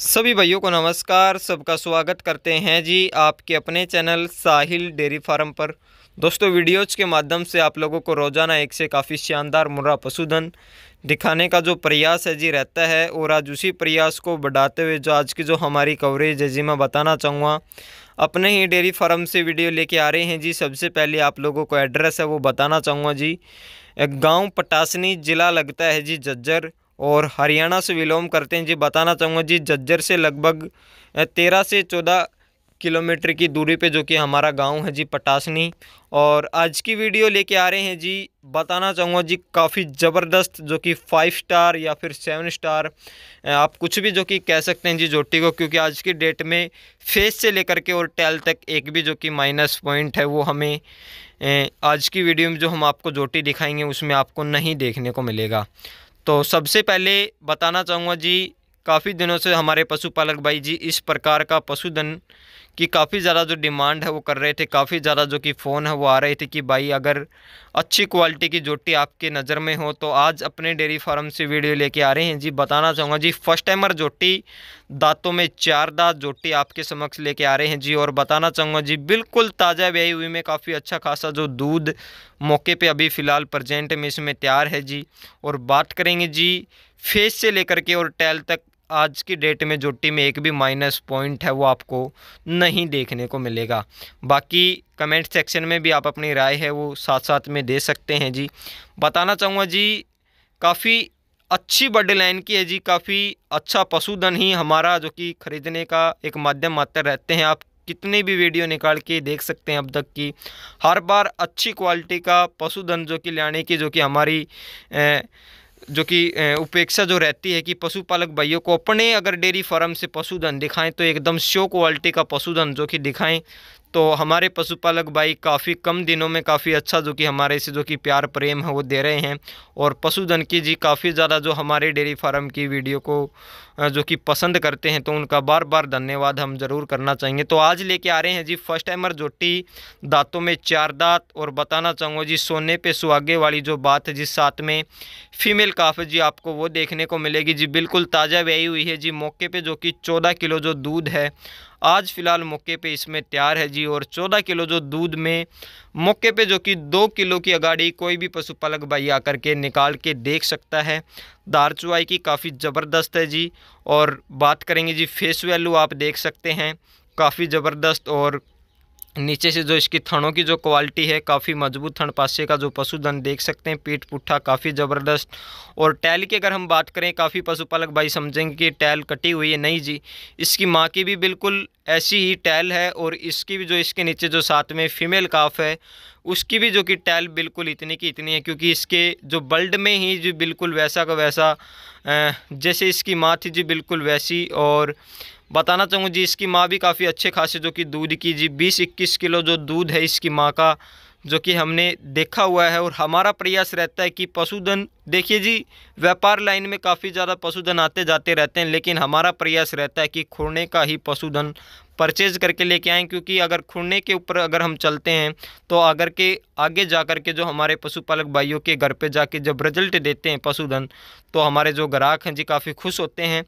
सभी भाइयों को नमस्कार सबका स्वागत करते हैं जी आपके अपने चैनल साहिल डेयरी फार्म पर दोस्तों वीडियोज के माध्यम से आप लोगों को रोज़ाना एक से काफ़ी शानदार मुर्रा पशुधन दिखाने का जो प्रयास है जी रहता है और आज उसी प्रयास को बढ़ाते हुए जो आज की जो हमारी कवरेज है जी मैं बताना चाहूँगा अपने ही डेयरी फार्म से वीडियो लेके आ रहे हैं जी सबसे पहले आप लोगों को एड्रेस है वो बताना चाहूँगा जी गाँव पटासनी ज़िला लगता है जी जज्जर और हरियाणा से विलोम करते हैं जी बताना चाहूँगा जी जज्जर से लगभग तेरह से चौदह किलोमीटर की दूरी पे जो कि हमारा गांव है जी पटासनी और आज की वीडियो लेके आ रहे हैं जी बताना चाहूँगा जी काफ़ी ज़बरदस्त जो कि फाइव स्टार या फिर सेवन स्टार आप कुछ भी जो कि कह सकते हैं जी जोटी को क्योंकि आज की डेट में फेस से लेकर के और टेल तक एक भी जो कि माइनस पॉइंट है वो हमें आज की वीडियो में जो हम आपको जोटी दिखाएंगे उसमें आपको नहीं देखने को मिलेगा तो सबसे पहले बताना चाहूँगा जी काफ़ी दिनों से हमारे पशुपालक भाई जी इस प्रकार का पशुधन कि काफ़ी ज़्यादा जो डिमांड है वो कर रहे थे काफ़ी ज़्यादा जो कि फ़ोन है वो आ रहे थे कि भाई अगर अच्छी क्वालिटी की जोटी आपके नज़र में हो तो आज अपने डेयरी फार्म से वीडियो लेके आ रहे हैं जी बताना चाहूँगा जी फर्स्ट टाइमर जोटी दांतों में चार दांत जोटी आपके समक्ष लेके आ रहे हैं जी और बताना चाहूँगा जी बिल्कुल ताज़ा ब्याई हुई में काफ़ी अच्छा खासा जो दूध मौके पर अभी फ़िलहाल प्रजेंट में इसमें तैयार है जी और बात करेंगे जी फेस से लेकर के और टैल तक आज की डेट में जो में एक भी माइनस पॉइंट है वो आपको नहीं देखने को मिलेगा बाकी कमेंट सेक्शन में भी आप अपनी राय है वो साथ साथ में दे सकते हैं जी बताना चाहूँगा जी काफ़ी अच्छी बर्ड लाइन की है जी काफ़ी अच्छा पशुधन ही हमारा जो कि ख़रीदने का एक माध्यम मात्र रहते हैं आप कितने भी वीडियो निकाल के देख सकते हैं अब तक की हर बार अच्छी क्वालिटी का पशुधन जो कि लाने की जो कि हमारी ए, जो कि उपेक्षा जो रहती है कि पशुपालक भाइयों को अपने अगर डेयरी फार्म से पशुधन दिखाएं तो एकदम शो क्वालिटी का पशुधन जो कि दिखाएं तो हमारे पशुपालक भाई काफ़ी कम दिनों में काफ़ी अच्छा जो कि हमारे से जो कि प्यार प्रेम है वो दे रहे हैं और पशुधन की जी काफ़ी ज़्यादा जो हमारे डेयरी फार्म की वीडियो को जो कि पसंद करते हैं तो उनका बार बार धन्यवाद हम ज़रूर करना चाहेंगे तो आज लेके आ रहे हैं जी फर्स्ट टाइमर जोटी दांतों में चार दांत और बताना चाहूँगा जी सोने पे सुहागे वाली जो बात है जिस साथ में फीमेल बिल्कुल काफ़ी जी आपको वो देखने को मिलेगी जी बिल्कुल ताज़ा ब्याई हुई है जी मौके पे जो कि चौदह किलो जो दूध है आज फ़िलहाल मौके पे इसमें तैयार है जी और चौदह किलो जो दूध में मौके पे जो कि दो किलो की अगाड़ी कोई भी पशुपालक भाई आकर के निकाल के देख सकता है दार चुवाई की काफ़ी ज़बरदस्त है जी और बात करेंगे जी फेस वैल्यू आप देख सकते हैं काफ़ी ज़बरदस्त और नीचे से जो इसकी थनों की जो क्वालिटी है काफ़ी मजबूत थन पासे का जो पशुधन देख सकते हैं पीठ पुट्ठा काफ़ी ज़बरदस्त और टैल की अगर हम बात करें काफ़ी पशुपालक भाई समझेंगे कि टैल कटी हुई है नहीं जी इसकी माँ की भी बिल्कुल ऐसी ही टैल है और इसकी भी जो इसके नीचे जो साथ में फीमेल काफ है उसकी भी जो कि टैल बिल्कुल इतनी की इतनी है क्योंकि इसके जो बल्ड में ही जो बिल्कुल वैसा का वैसा जैसे इसकी माँ थी जी बिल्कुल वैसी और बताना चाहूँगा जी इसकी माँ भी काफ़ी अच्छे खासे जो कि दूध की जी बीस इक्कीस किलो जो दूध है इसकी माँ का जो कि हमने देखा हुआ है और हमारा प्रयास रहता है कि पशुधन देखिए जी व्यापार लाइन में काफ़ी ज़्यादा पशुधन आते जाते रहते हैं लेकिन हमारा प्रयास रहता है कि खुड़ने का ही पशुधन परचेज करके लेके आएँ क्योंकि अगर खुड़ने के ऊपर अगर हम चलते हैं तो अगर के आगे जा कर के जो हमारे पशुपालक भाइयों के घर पे जाके जब रिजल्ट देते हैं पशुधन तो हमारे जो ग्राहक हैं जी काफ़ी खुश होते हैं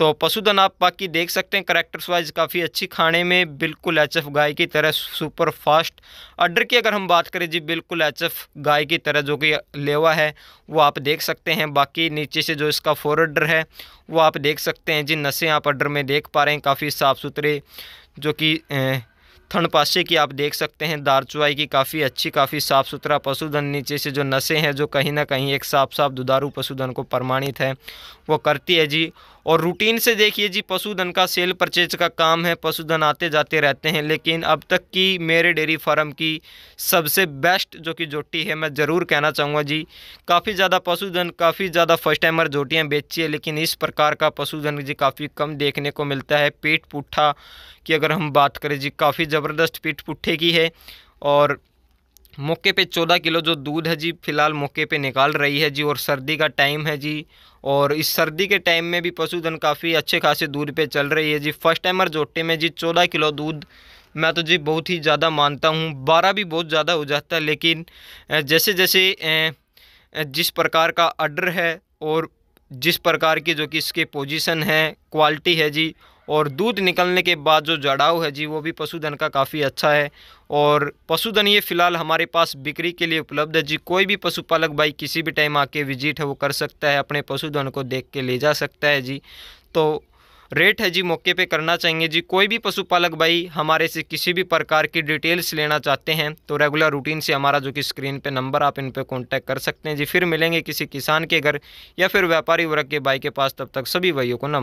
तो पशुधन आप बाकी देख सकते हैं करेक्टर्स वाइज काफ़ी अच्छी खाने में बिल्कुल एच एफ गाय की तरह सुपर फास्ट अडर की अगर हम बात करें जी बिल्कुल एच एफ गाय की तरह जो कि लेवा है वो आप देख सकते हैं बाकी नीचे से जो इसका फोर अडर है वो आप देख सकते हैं जी नशे आप अडर में देख पा रहे हैं काफ़ी साफ़ सुथरे जो कि पाशे की आप देख सकते हैं दार चुवाई की काफ़ी अच्छी काफ़ी साफ़ सुथरा पशुधन नीचे से जो नशे हैं जो कहीं ना कहीं एक साफ साफ दुधारू पशुधन को प्रमाणित है वो करती है जी और रूटीन से देखिए जी पशुधन का सेल परचेज का काम है पशुधन आते जाते रहते हैं लेकिन अब तक की मेरे डेयरी फार्म की सबसे बेस्ट जो कि जोटी है मैं ज़रूर कहना चाहूँगा जी काफ़ी ज़्यादा पशुधन काफ़ी ज़्यादा फर्स्ट टाइमर जोटियाँ बेचती है लेकिन इस प्रकार का पशुधन जी काफ़ी कम देखने को मिलता है पीठ पुट्ठा की अगर हम बात करें जी काफ़ी ज़बरदस्त पीठ पुट्ठे की है और मौके पे चौदह किलो जो दूध है जी फिलहाल मौके पे निकाल रही है जी और सर्दी का टाइम है जी और इस सर्दी के टाइम में भी पशुधन काफ़ी अच्छे खासे दूध पे चल रही है जी फर्स्ट टाइमर जोटे में जी चौदह किलो दूध मैं तो जी बहुत ही ज़्यादा मानता हूँ बारह भी बहुत ज़्यादा हो जाता है लेकिन जैसे जैसे जिस प्रकार का अडर है और जिस प्रकार की जो कि इसके पोजिशन है क्वालिटी है जी और दूध निकलने के बाद जो जड़ाव है जी वो भी पशुधन का काफ़ी अच्छा है और पशुधन ये फ़िलहाल हमारे पास बिक्री के लिए उपलब्ध है जी कोई भी पशुपालक भाई किसी भी टाइम आके विजिट है वो कर सकता है अपने पशुधन को देख के ले जा सकता है जी तो रेट है जी मौके पे करना चाहिए जी कोई भी पशुपालक भाई हमारे से किसी भी प्रकार की डिटेल्स लेना चाहते हैं तो रेगुलर रूटीन से हमारा जो कि स्क्रीन पे नंबर आप इन पे कांटेक्ट कर सकते हैं जी फिर मिलेंगे किसी किसान के घर या फिर व्यापारी वर्ग के भाई के पास तब तक सभी भाइयों को नमस्कार